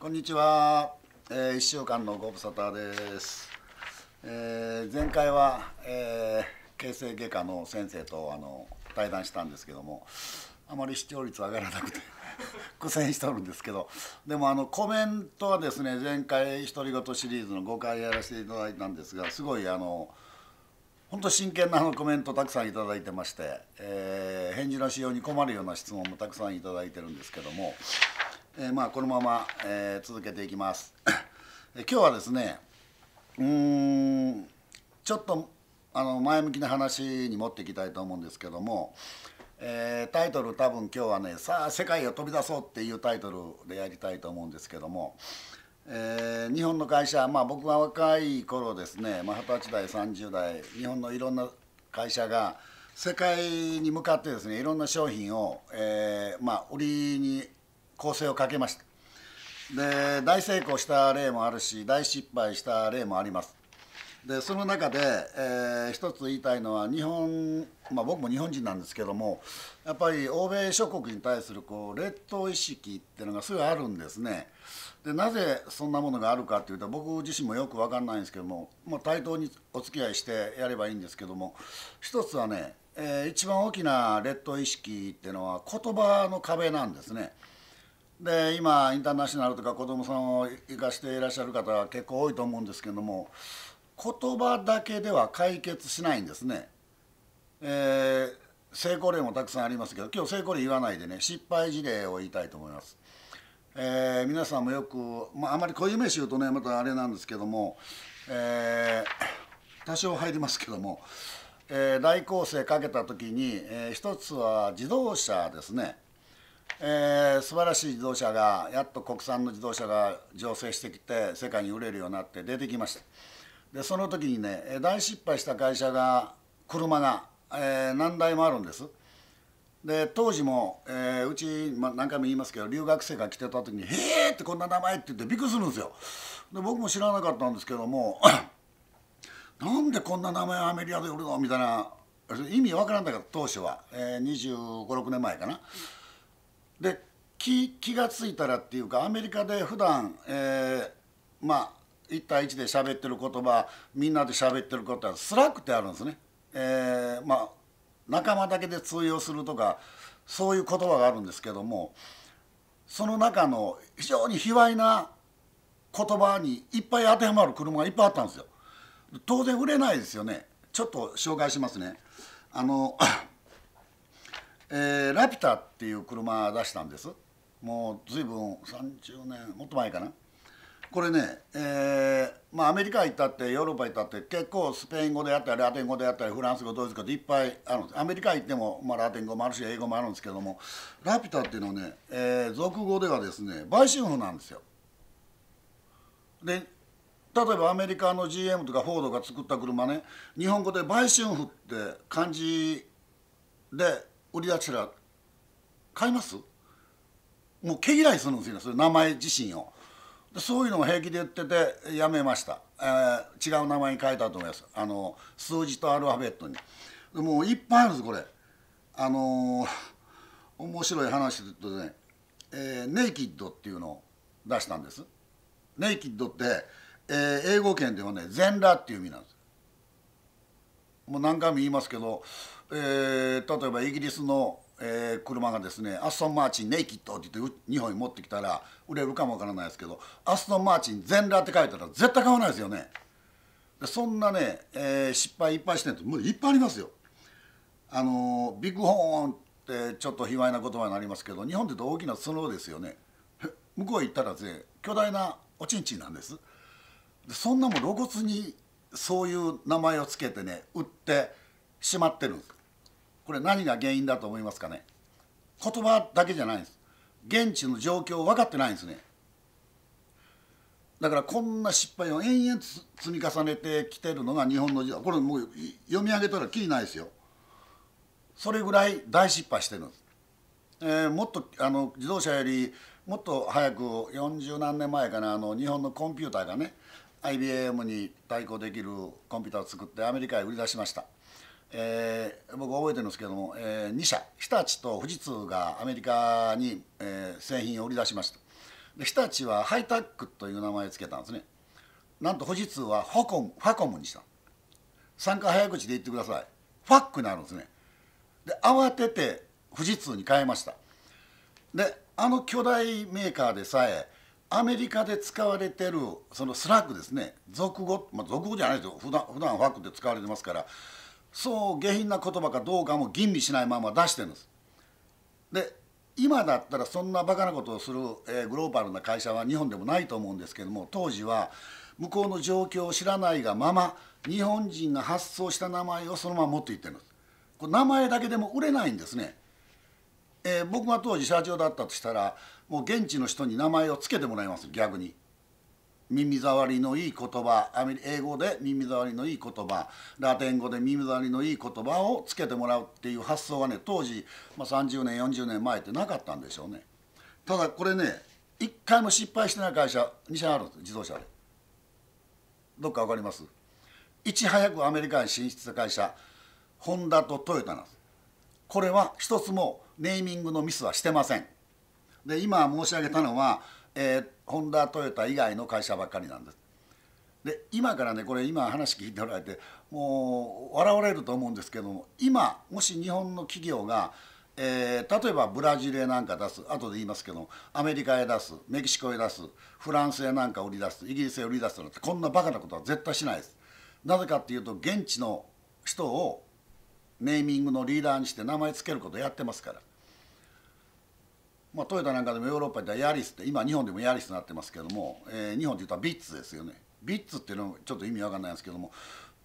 こんにちは、えー、1週間のご無沙汰です、えー、前回は、えー、形成外科の先生とあの対談したんですけどもあまり視聴率上がらなくて 苦戦しておるんですけどでもあのコメントはですね前回独り言シリーズの5回やらせていただいたんですがすごいあの本当真剣なあのコメントたくさん頂いてまして、えー、返事のしように困るような質問もたくさん頂いてるんですけどもえー、まあこのまま、えー、続けていきます。今日はですねうんちょっとあの前向きな話に持っていきたいと思うんですけども、えー、タイトル多分今日はね「さあ世界を飛び出そう」っていうタイトルでやりたいと思うんですけども、えー、日本の会社、まあ、僕が若い頃ですね、まあ、歳代30代日本のいろんな会社が世界に向かってですねいろんな商品を、えーまあ、売りに構成をかけましたで大成功した例もあるし大失敗した例もありますでその中で、えー、一つ言いたいのは日本、まあ、僕も日本人なんですけどもやっぱり欧米諸国に対するこう劣等意識っていうのがすごいあるんですねでなぜそんなものがあるかっていうと僕自身もよく分かんないんですけども、まあ、対等にお付き合いしてやればいいんですけども一つはね、えー、一番大きな劣等意識っていうのは言葉の壁なんですね。で今インターナショナルとか子どもさんを生かしていらっしゃる方は結構多いと思うんですけども言葉だけでは解決しないんですね。えー成功例もたくさんありますけど今日成功例言わないでね失敗事例を言いたいと思います、えー、皆さんもよく、まあ、あまり固有名詞言うとねまたあれなんですけども、えー、多少入りますけども、えー、大構成かけた時に、えー、一つは自動車ですねえー、素晴らしい自動車がやっと国産の自動車が醸成してきて世界に売れるようになって出てきましたでその時にね大失敗した会社が車が、えー、何台もあるんですで当時も、えー、うち、ま何回も言いますけど留学生が来てた時に「へえ!」ってこんな名前って言ってびっくりするんですよで僕も知らなかったんですけども なんでこんな名前アメリカで売るのみたいな意味わからんだけど当初は、えー、2 5 6年前かな。うんで気気が付いたらっていうかアメリカで普段、えー、まあ1対1で喋ってる言葉みんなで喋ってることはスラックってあるんですね。えー、まあ仲間だけで通用するとかそういう言葉があるんですけどもその中の非常に卑猥な言葉にいっぱい当てはまる車がいっぱいあったんですよ。当然売れないですよね。ちょっと紹介しますね。あのえー、ラピュタっていう車出したんですもう随分30年もっと前かなこれね、えーまあ、アメリカ行ったってヨーロッパ行ったって結構スペイン語であったりラテン語であったりフランス語ドイツ語でいっぱいあるんですアメリカ行っても、まあ、ラテン語もあるし英語もあるんですけどもラピュタっていうのはね、えー、俗語ではですね売春婦なんですよ。で例えばアメリカの GM とかフォードが作った車ね日本語で売春婦って漢字で売り出したら買いますもう毛嫌いするんですよそれ名前自身をそういうのを平気で言っててやめました、えー、違う名前に変えたと思いますあの数字とアルファベットにでもういっぱいあるんですこれあのー、面白い話で言うとね、えー、ネイキッドっていうのを出したんですネイキッドって、えー、英語圏ではね全裸っていう意味なんですもう何回も言いますけどえー、例えばイギリスの、えー、車がですねアストン・マーチンネイキッドって言って日本に持ってきたら売れるかもわからないですけどアストン・マーチン全裸って書いたら絶対買わないですよねそんなね、えー、失敗いっぱいしてるともういっぱいありますよあのビッグホーンってちょっと卑猥な言葉になりますけど日本で言うと大きな角ですよね向こう行ったらぜ巨大なおちんちんなんですそんなも露骨にそういう名前を付けてね売ってしまってるんですこれ何が原因だと思いますかね言葉だけじゃないんです現地の状況分かってないんですねだからこんな失敗を延々積み重ねてきてるのが日本の時代これもう読み上げたらキリないですよそれぐらい大失敗してるんです、えー、もっとあの自動車よりもっと早く40何年前かなあの日本のコンピューターがね IBM に対抗できるコンピューターを作ってアメリカへ売り出しましたえー、僕覚えてるんですけども、えー、2社日立と富士通がアメリカに、えー、製品を売り出しましたで日立はハイタックという名前を付けたんですねなんと富士通はファコムファコムにした参加早口で言ってくださいファックになるんですねで慌てて富士通に変えましたであの巨大メーカーでさえアメリカで使われてるそのスラックですね俗語、まあ、俗語じゃないですよ普段普段ファックって使われてますからそう下品な言葉かどうかも吟味しないまま出してるんですで今だったらそんなバカなことをする、えー、グローバルな会社は日本でもないと思うんですけども当時は向こうの状況を知らないがまま日本人が発想した名前をそのまま持っていってるんですこれ名前だけでも売れないんですね、えー、僕が当時社長だったとしたらもう現地の人に名前を付けてもらいます逆に耳障りのいい言葉英語で耳障りのいい言葉ラテン語で耳障りのいい言葉をつけてもらうっていう発想はね当時、まあ、30年40年前ってなかったんでしょうねただこれね一回も失敗してない会社2社あるんです自動車でどっか分かりますいち早くアメリカに進出した会社ホンダとトヨタなんですこれは一つもネーミングのミスはしてませんで今申し上げたのはえー、ホンダトヨタ以外の会社ばっかりなんです。で今からねこれ今話聞いておられてもう笑われると思うんですけども今もし日本の企業が、えー、例えばブラジルへなんか出す後で言いますけどアメリカへ出すメキシコへ出すフランスへなんか売り出すイギリスへ売り出すなんてこんなバカなことは絶対しないです。なぜかっていうと現地の人をネーミングのリーダーにして名前つけることやってますから。まあ、トヨタなんかでもヨーロッパではヤリスって今日本でもヤリスになってますけども、えー、日本で言ったらビッツですよねビッツっていうのもちょっと意味わかんないんですけども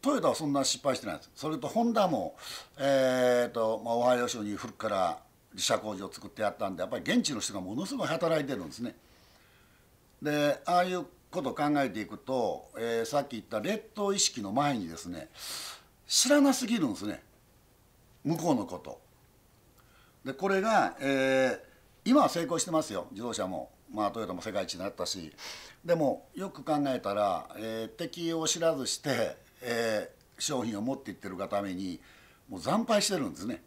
トヨタはそんな失敗してないんですそれとホンダも、えーとまあ、オハイオ州に古くから自社工場を作ってやったんでやっぱり現地の人がものすごい働いてるんですね。でああいうことを考えていくと、えー、さっき言った劣等意識の前にですね知らなすぎるんですね向こうのこと。でこれが、えー今は成功してますよ自動車も、まあ、トヨタも世界一になったしでもよく考えたら、えー、敵を知らずして、えー、商品を持っていってるがためにもう惨敗してるんですね。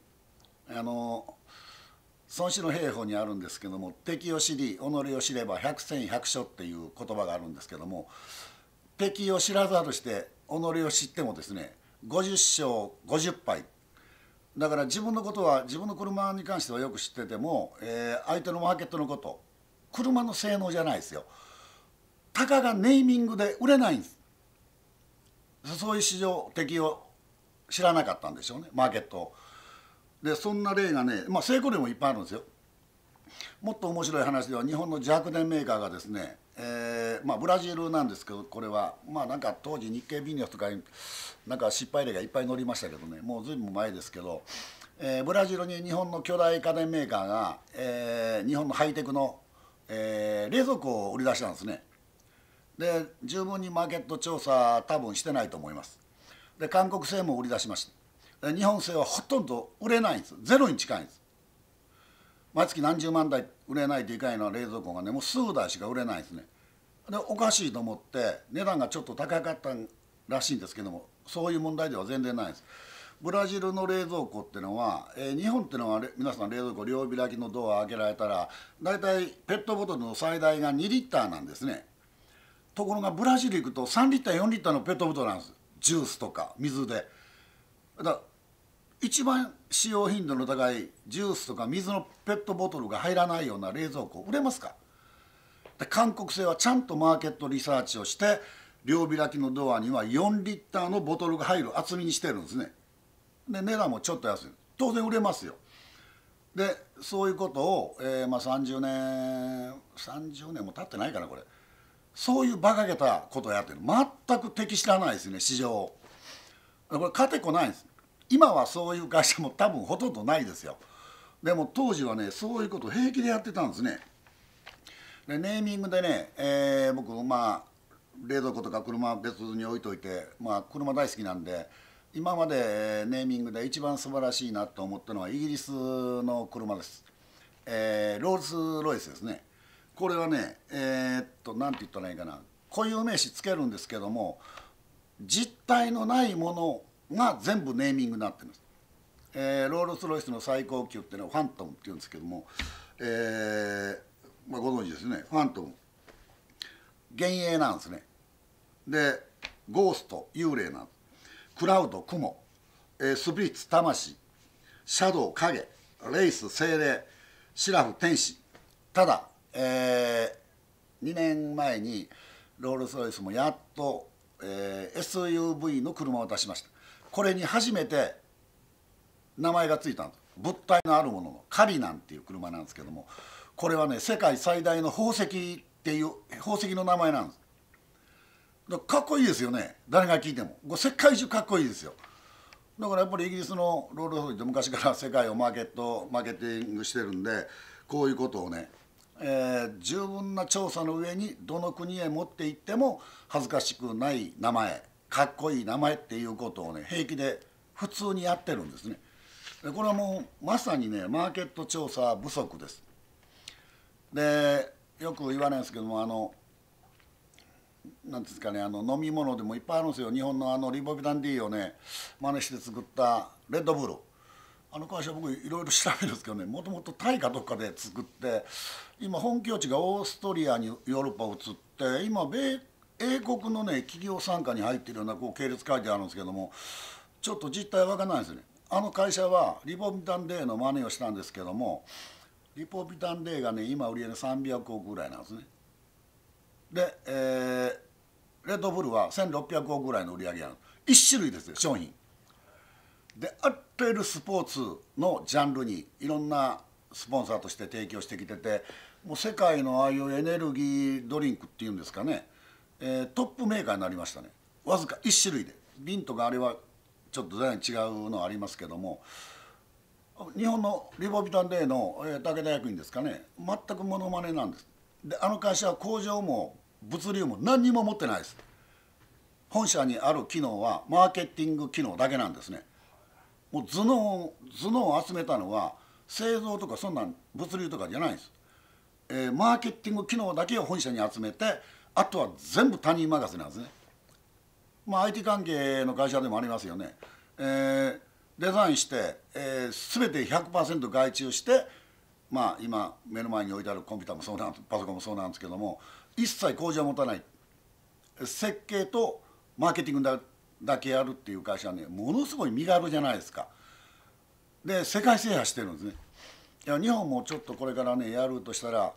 あの孫子の兵法にあるんですけども「敵を知り己を知れば百戦百勝」っていう言葉があるんですけども敵を知らざるして己を知ってもですね50勝50敗だから自分のことは自分の車に関してはよく知ってても、えー、相手のマーケットのこと車の性能じゃないですよたかがネーミングで売れないんですそういう市場敵を知らなかったんでしょうねマーケットをでそんな例がね、まあ、成功例もいっぱいあるんですよもっと面白い話では日本の弱電メーカーがですねえーまあ、ブラジルなんですけどこれはまあなんか当時日経ビニアスとかになんか失敗例がいっぱい載りましたけどねもう随分前ですけど、えー、ブラジルに日本の巨大家電メーカーが、えー、日本のハイテクの、えー、冷蔵庫を売り出したんですねで十分にマーケット調査多分してないと思いますで韓国製も売り出しました日本製はほとんど売れないんですゼロに近いんです毎月何十万台売れないでかいのは冷蔵庫がねもう数台しか売れないんですねでおかしいと思って値段がちょっと高かったらしいんですけどもそういう問題では全然ないですブラジルの冷蔵庫ってのは、えー、日本ってのは皆さん冷蔵庫両開きのドア開けられたら大体ペットボトルの最大が2リッターなんですねところがブラジル行くと3リッター4リッターのペットボトルなんですジュースとか水でだから一番使用頻度の高いジュースとか水のペットボトルが入らないような冷蔵庫売れますかで韓国製はちゃんとマーケットリサーチをして両開きのドアには4リッターのボトルが入る厚みにしてるんですねで値段もちょっと安い当然売れますよでそういうことを、えー、まあ、30年30年も経ってないかなこれそういう馬鹿げたことをやってる全く適してないですね市場これ勝てこないんです今はそういう会社も多分ほとんどないですよでも当時はねそういうこと平気でやってたんですねでネーミングでね、えー、僕まあ冷蔵庫とか車別に置いといてまあ車大好きなんで今までネーミングで一番素晴らしいなと思ったのはイギリスの車です、えー、ロールス・ロイスですねこれはねえー、っと何て言ったらいいかな固有名詞つけるんですけども実体のないものが全部ネーミングになってます、えー、ロールス・ロイスの最高級っていうのはファントムっていうんですけども、えーまあ、ご存知ですねファントム幻影なんですねでゴースト幽霊なんクラウド雲、えー、スピリッツ魂シャドウ影レイス精霊シラフ天使ただ、えー、2年前にロールス・ロイスもやっと、えー、SUV の車を出しましたこれに初めて名前がついたんです物体のあるもののカリナンっていう車なんですけどもこれはね世界最大の宝石っていう宝石の名前なんですかっこいいですよね誰が聞いても世界中かっこいいですよだからやっぱりイギリスのロールス・ロイーって昔から世界をマーケットマーケティングしてるんでこういうことをね、えー、十分な調査の上にどの国へ持って行っても恥ずかしくない名前かっこいい名前っていうことをね平気で普通にやってるんですねでこれはもうまさにねマーケット調査不足ですでよく言わないんですけどもあのなんですかねあの飲み物でもいっぱいあるんですよ日本のあのリボビタン D をね真似して作ったレッドブルあの会社僕いろいろ調べるんですけどねもともとタイかどっかで作って今本拠地がオーストリアにヨーロッパ移って今米英国のね企業傘下に入ってるようなこう系列書いてあるんですけどもちょっと実態わかんないですねあの会社はリポビタンデーの真似をしたんですけどもリポビタンデーがね今売り上げ300億ぐらいなんですねで、えー、レッドブルは1600億ぐらいの売り上げある1種類ですよ商品であっているスポーツのジャンルにいろんなスポンサーとして提供してきててもう世界のああいうエネルギードリンクっていうんですかねえー、トップメーカーになりましたねわずか1種類で瓶とかあれはちょっと全然違うのありますけども日本のリボビタン D の、えー、武田役員ですかね全くモノマネなんですであの会社は工場も物流も何にも持ってないです本社にある機能はマーケティング機能だけなんですねもう頭脳頭脳を集めたのは製造とかそんな物流とかじゃないんです、えー、マーケティング機能だけを本社に集めてあとは全部他人任せなんですね。まあ、IT 関係の会社でもありますよね。えー、デザインして、えー、全て100%外注してまあ今目の前に置いてあるコンピューターもそうなんパソコンもそうなんですけども一切工場を持たない設計とマーケティングだだけやるっていう会社はねものすごい身軽じゃないですか。で世界制覇してるんですね。いや日本もちょっとこれからねやるとしたら、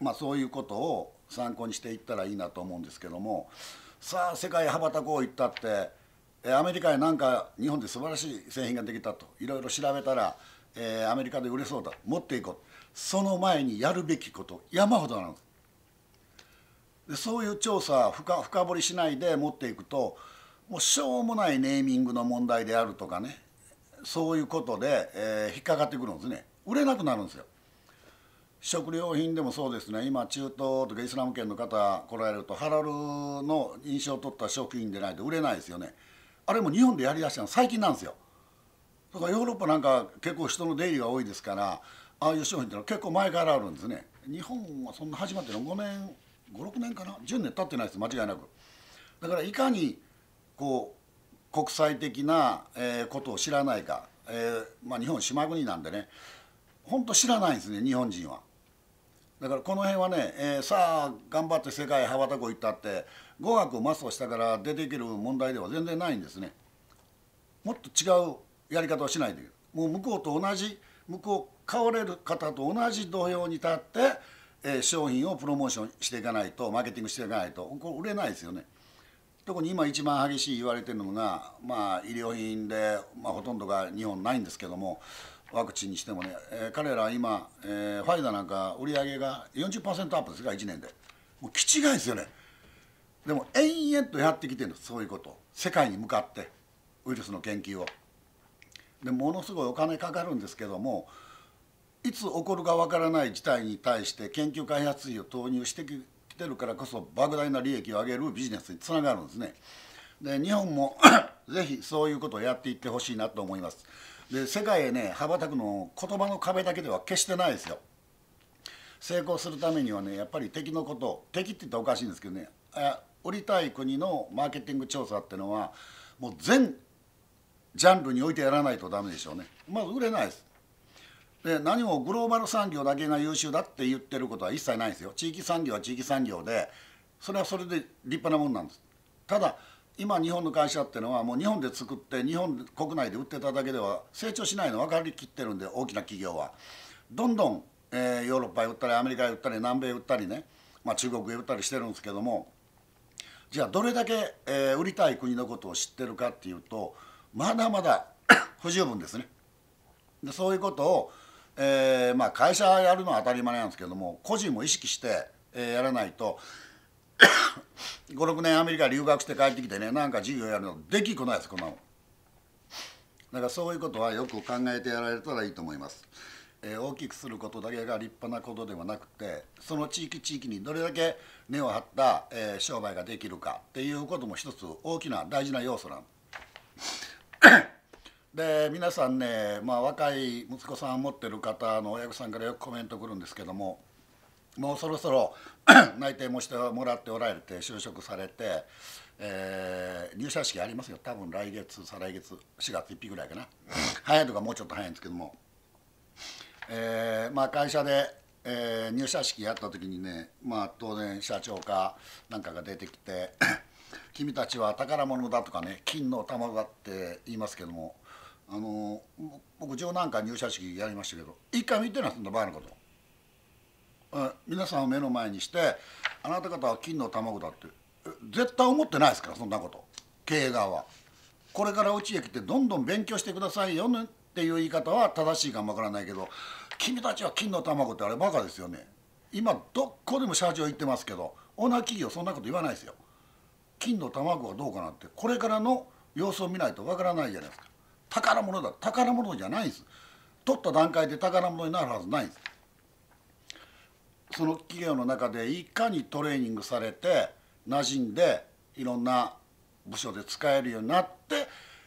まあ、そういうことを参考にしていったらいいなと思うんですけどもさあ世界羽ばたこう言ったってアメリカへなんか日本で素晴らしい製品ができたといろいろ調べたら、えー、アメリカで売れそうだ持っていこうその前にやるべきこと山ほどなんです。でそういう調査深深掘りしないで持っていくともうしょうもないネーミングの問題であるとかねそういうことで、えー、引っかかってくるんですね売れなくなるんですよ。食料品でもそうですね今中東とかイスラム圏の方来られるとハラルの印象を取った食品でないと売れないですよねあれも日本でやりだしたの最近なんですよだからヨーロッパなんか結構人の出入りが多いですからああいう商品ってのは結構前からあるんですね日本はそんな始まっての5年56年かな10年経ってないです間違いなくだからいかにこう国際的な、えことを知らないか、えーまあ、日本島国なんでね本当知らないんですね日本人はだからこの辺はね、えー、さあ頑張って世界羽ばたこう行ったって語学をマストしたから出てける問題では全然ないんですねもっと違うやり方をしないといもう向こうと同じ向こう買われる方と同じ土俵に立って、えー、商品をプロモーションしていかないとマーケティングしていかないとこれ売れないですよね特に今一番激しい言われてるのが、まあ、医療品で、まあ、ほとんどが日本ないんですけどもワクチンにしてもね、えー、彼ら今、えー、ファイザーなんか売り上げが40%アップですが1年でもう気違いですよねでも延々とやってきてるんですそういうこと世界に向かってウイルスの研究をでものすごいお金かかるんですけどもいつ起こるかわからない事態に対して研究開発費を投入してきてるからこそ莫大な利益を上げるビジネスにつながるんですねで日本も ぜひそういうことをやっていってほしいなと思いますで世界へね羽ばたくの言葉の壁だけでは決してないですよ成功するためにはねやっぱり敵のこと敵って言ったらおかしいんですけどね売りたい国のマーケティング調査ってのはもう全ジャンルにおいてやらないとダメでしょうねまず売れないですで何もグローバル産業だけが優秀だって言ってることは一切ないんですよ地域産業は地域産業でそれはそれで立派なもんなんですただ今日本の会社っていうのはもう日本で作って日本国内で売ってただけでは成長しないの分かりきってるんで大きな企業はどんどん、えー、ヨーロッパへ売ったりアメリカへ売ったり南米へ売ったりね、まあ、中国へ売ったりしてるんですけどもじゃあどれだけ、えー、売りたい国のことを知ってるかっていうとまだまだ 不十分ですね。でそういうことを、えー、まあ、会社やるのは当たり前なんですけども個人も意識して、えやらないと56 年アメリカ留学して帰ってきてねなんか授業やるのできっこないですこんなのだからそういうことはよく考えてやられたらいいと思います、えー、大きくすることだけが立派なことではなくてその地域地域にどれだけ根を張った、えー、商売ができるかっていうことも一つ大きな大事な要素なん で皆さんね、まあ、若い息子さんを持ってる方の親御さんからよくコメントくるんですけどももうそろそろ 内定もしてもらっておられて就職されて、えー、入社式ありますよ多分来月再来月4月1日ぐらいかな早いとかもうちょっと早いんですけども、えー、まあ、会社で、えー、入社式やった時にね、まあ、当然社長かなんかが出てきて「君たちは宝物だ」とかね「金の卵だ」って言いますけども。あの僕長男か入社式やりましたけど一回見てないそんだバのこと皆さんを目の前にしてあなた方は金の卵だって絶対思ってないですからそんなこと経営側はこれからうちへ来てどんどん勉強してくださいよねっていう言い方は正しいかもわからないけど君たちは金の卵ってあれバカですよね今どこでも社長言ってますけどオーナー企業そんなこと言わないですよ金の卵はどうかなってこれからの様子を見ないとわからないじゃないですか宝物だ宝物じゃないんです取った段階で宝物になるはずないんですその企業の中でいかにトレーニングされて馴染んでいろんな部署で使えるようになって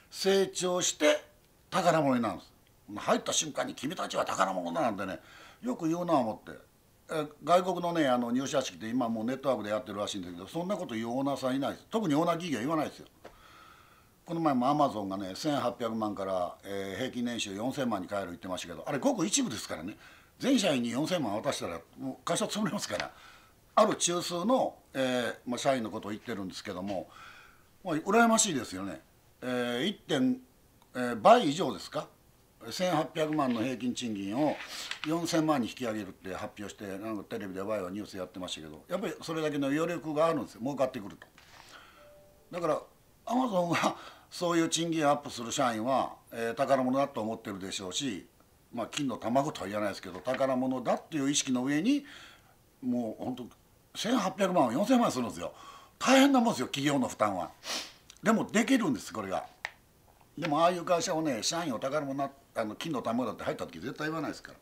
成長して宝物になるんです入った瞬間に「君たちは宝物だ」なんてねよく言うな思って外国のねあの入社式で今もうネットワークでやってるらしいんだけどそんなこと言うオーナーさんいないです特にオーナー企業は言わないですよこの前もアマゾンがね1800万から、えー、平均年収4000万に変える言ってましたけどあれごく一部ですからね全社員に4,000万渡したらもう会社潰れますからある中枢の、えーまあ、社員のことを言ってるんですけども、まあ、羨ましいですよね、えー、1. 点、えー、倍以上ですか1800万の平均賃金を4000万に引き上げるって発表してなんかテレビでワイワイニュースやってましたけどやっぱりそれだけの余力があるんですよ儲かってくると。だからアマゾンがそういう賃金アップする社員は、えー、宝物だと思ってるでしょうしまあ、金の卵とは言わないですけど宝物だっていう意識の上にもうほんと1800万4000万するんですよ大変なもんですよ企業の負担はでもできるんですこれがでもああいう会社をね社員を宝物あの金の卵だって入った時絶対言わないですか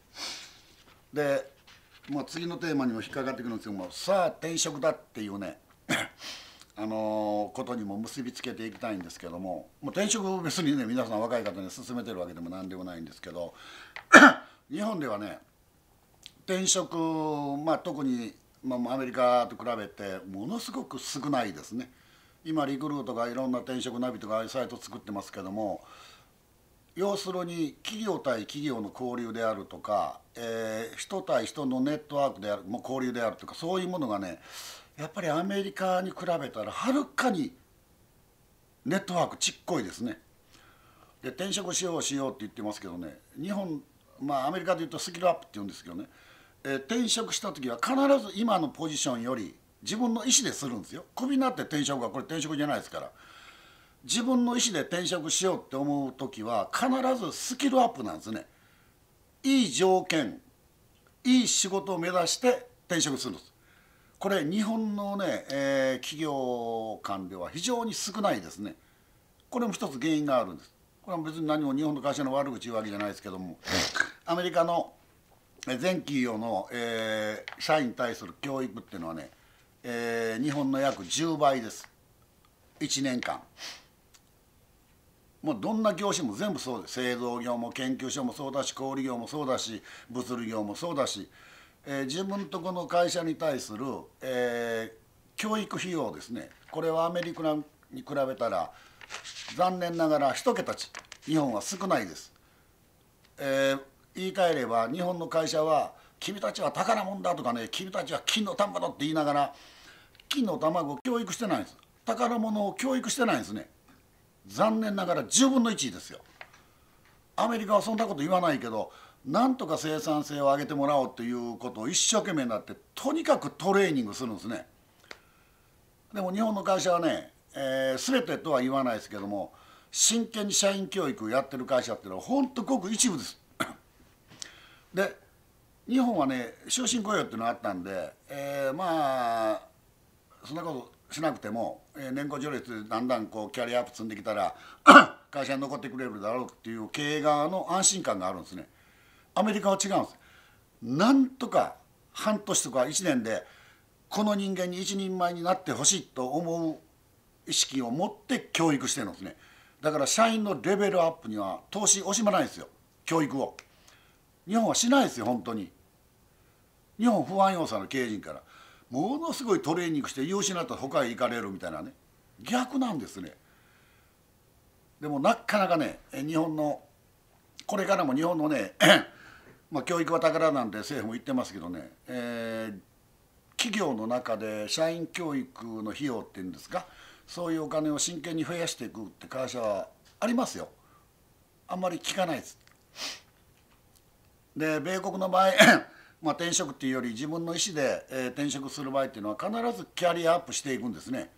らで、まあ、次のテーマにも引っかかってくるんですけどもさあ転職だっていうねあのことにも結びつけていきたいんですけどももう転職別にね皆さん若い方に勧めてるわけでも何でもないんですけど 日本ではね転職、まあ、特に、まあ、アメリカと比べてものすごく少ないですね。今リクルートがいろんな転職ナビとかサイト作ってますけども要するに企業対企業の交流であるとか、えー、人対人のネットワークであるもう交流であるとかそういうものがねやっぱりアメリカに比べたらはるかにネットワークちっこいですねで転職しようしようって言ってますけどね日本まあアメリカで言うとスキルアップって言うんですけどね、えー、転職した時は必ず今のポジションより自分の意思でするんですよクビになって転職はこれ転職じゃないですから自分の意思で転職しようって思う時は必ずスキルアップなんですねいい条件いい仕事を目指して転職するんですこれ日本のね、えー、企業間では非常に少ないですねこれも一つ原因があるんですこれは別に何も日本の会社の悪口言うわけじゃないですけどもアメリカの全企業の、えー、社員に対する教育っていうのはね、えー、日本の約10倍です1年間もうどんな業種も全部そうです製造業も研究所もそうだし小売業もそうだし物流業もそうだしえー、自分とこの会社に対する、えー、教育費用ですねこれはアメリカに比べたら残念ながら1桁日本は少ないです、えー、言い換えれば日本の会社は「君たちは宝物だ」とかね「君たちは金の卵だ」って言いながら金の卵を教育してないんです宝物を教育してないんですね残念ながら10分の1ですよアメリカはそんなこと言わないけどなんとか生産性を上げてもらおうということを一生懸命になってとにかくトレーニングするんですねでも日本の会社はね、えー、全てとは言わないですけども真剣に社員教育をやってる会社っていうのはほんとごく一部ですで日本はね終身雇用っていうのがあったんで、えー、まあそんなことしなくても、えー、年功序列でだんだんこうキャリアアップ積んできたら 会社に残ってくれるだろうっていう経営側の安心感があるんですねアメリカは違うんですなんとか半年とか1年でこの人間に一人前になってほしいと思う意識を持って教育してるんですねだから社員のレベルアップには投資惜しまないんですよ教育を日本はしないですよ本当に日本不安要素の経営陣からものすごいトレーニングして優秀になったら他へ行かれるみたいなね逆なんですねでもなかなかね日本のこれからも日本のねまあ、教育は宝なんで政府も言ってますけどね、えー、企業の中で社員教育の費用っていうんですかそういうお金を真剣に増やしていくって会社はありますよあんまり聞かないですで米国の場合 まあ転職っていうより自分の意思で、え転職する場合っていうのは必ずキャリアアップしていくんですね、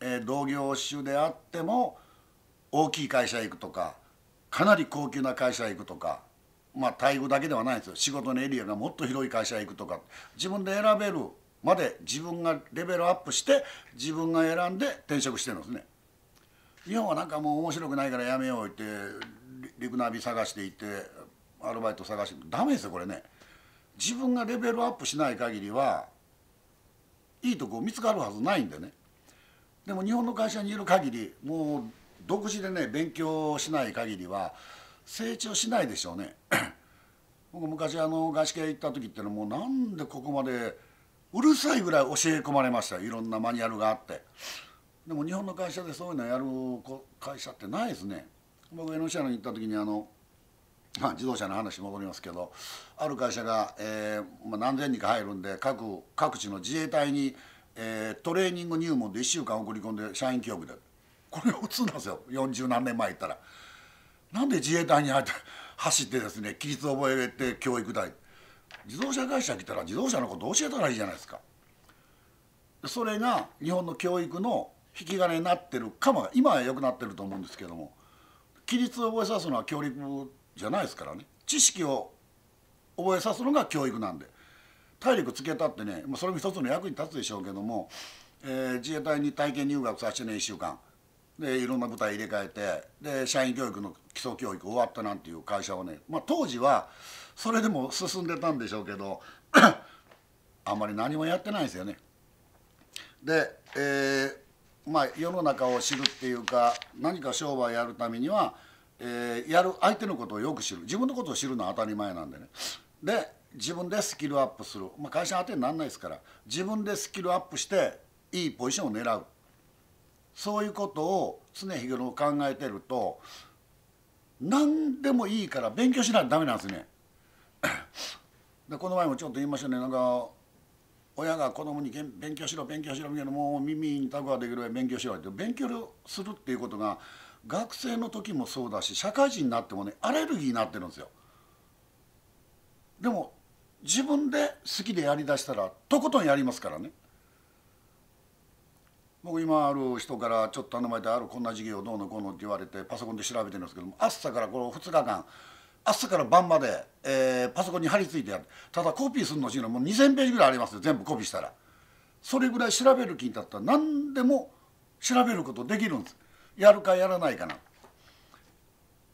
えー、同業種であっても大きい会社へ行くとかかなり高級な会社へ行くとかまあ、待遇だけではないんですよ仕事のエリアがもっと広い会社へ行くとか自分で選べるまで自分がレベルアップして自分が選んで転職してるんですね日本はなんかもう面白くないからやめようってリクナビ探して行ってアルバイト探してダメですよこれね自分がレベルアップしない限りはいいとこ見つかるはずないんでねでも日本の会社にいる限りもう独自でね勉強しない限りは成長しないでしょうね 僕昔あの外資系行った時ってのはもうなんでここまでうるさいぐらい教え込まれましたいろんなマニュアルがあってでも日本の会社でそういうのやる会社ってないですね僕江ノ島に行った時にあのまあ、自動車の話戻りますけどある会社が、えーまあ、何千人か入るんで各各地の自衛隊に、えー、トレーニング入門で1週間送り込んで社員教育でこれが普通なんですよ40何年前行ったら。なんで自衛隊に入って走ってですね規律を覚えて教育大自動車会社来たら自動車のこと教えたらいいじゃないですかそれが日本の教育の引き金になってるかも今は良くなってると思うんですけども規律を覚えさすのは教育じゃないですからね知識を覚えさすのが教育なんで体力つけたってねそれも一つの役に立つでしょうけども、えー、自衛隊に体験入学させてね1週間。でいろんな舞台入れ替えてで社員教育の基礎教育終わったなんていう会社はね、まあ、当時はそれでも進んでたんでしょうけど あんまり何もやってないですよね。で、えー、まあ、世の中を知るっていうか何か商売やるためには、えー、やる相手のことをよく知る自分のことを知るのは当たり前なんでね。で自分でスキルアップする、まあ、会社当てにならないですから自分でスキルアップしていいポジションを狙うそういうことを常日頃考えてると何でもいいから勉強しないとダメなんですね。でこの前もちょっと言いましたねなんか親が子供に勉強しろ勉強しろみたいなもう耳にタグができるぐらい勉強しろって勉強するっていうことが学生の時もそうだし社会人になってもねアレルギーになってるんですよ。でも自分で好きでやりだしたらとことんやりますからね。僕今ある人からちょっと頼まれてあるこんな事業どうのこうのって言われてパソコンで調べてるんですけども朝からこの2日間朝から晩まで、えー、パソコンに貼り付いてやるただコピーするのしのもう2,000ページぐらいありますよ全部コピーしたらそれぐらい調べる気になったら何でも調べることできるんですやるかやらないかな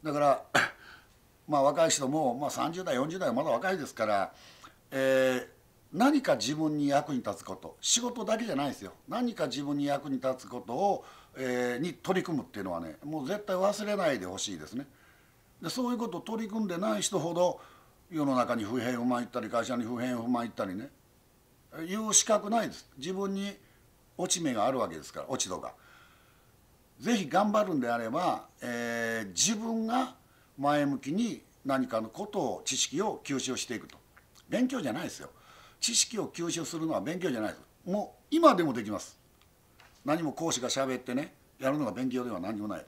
だからまあ若い人も、まあ、30代40代はまだ若いですから、えー、何か自分に役に立つこと仕事だけじゃないですよ何か自分に役に立つことを、えー、に取り組むっていうのはねもう絶対忘れないでほしいですねでそういうことを取り組んでない人ほど世の中に不平不満言ったり会社に不平不満言ったりねいう資格ないです自分に落ち目があるわけですから落ち度が。是非頑張るんであれば、えー、自分が前向きに何かのことを知識を吸収していくと勉強じゃないですよ知識を吸収するのは勉強じゃないですもう今でもできます何も講師が喋ってねやるのが勉強では何もない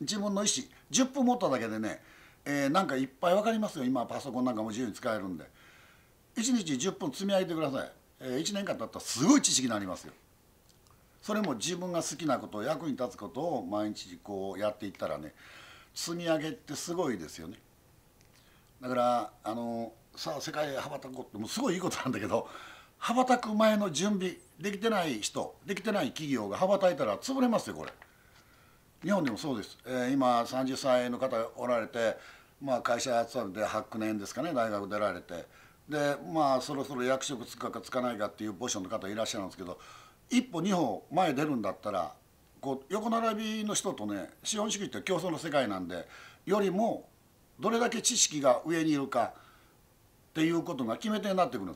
自分の意思10分持っただけでね、えー、なんかいっぱい分かりますよ今パソコンなんかも自由に使えるんで1日10分積み上げてください、えー、1年間経ったらすごい知識になりますよそれも自分が好きなこと役に立つことを毎日こうやっていったらね積み上げってすごいですよねだからあのさあ世界へ羽ばたこうってもうすごいいいことなんだけど羽ばたく前の準備できてない人できてない企業が羽ばたいたら潰れますよこれ日本でもそうです、えー、今30歳の方おられて、まあ、会社勤めて8年ですかね大学出られてでまあそろそろ役職つくかつかないかっていうポジションの方いらっしゃるんですけど一歩二歩前出るんだったらこう横並びの人とね資本主義って競争の世界なんでよりもどれだけ知識が上にいるかっていうことが決め手になってくる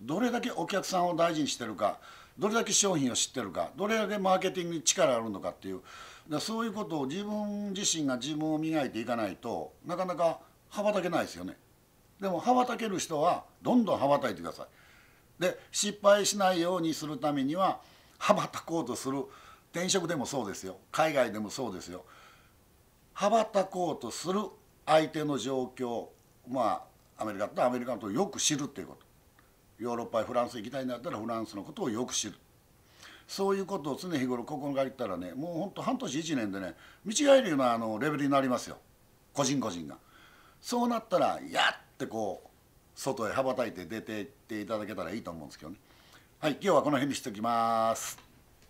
どれだけお客さんを大事にしてるかどれだけ商品を知ってるかどれだけマーケティングに力あるのかっていうだそういうことを自分自身が自分を磨いていかないとなかなか羽ばたけないですよねでも羽ばたける人はどんどん羽ばたいてくださいで失敗しないようにするためには羽ばたこうとする転職でもそうですよ海外でもそうですよ羽ばたこうとする相手の状況まあアメリカとアメリカのことをよく知るっていうことヨーロッパやフランス行きたいんだったらフランスのことをよく知るそういうことを常日頃ここに帰ったらねもうほんと半年1年でね見違えるようなあのレベルになりますよ個人個人がそうなったらやってこう外へ羽ばたいて出ていっていただけたらいいと思うんですけどねはい今日はこの辺にしておきます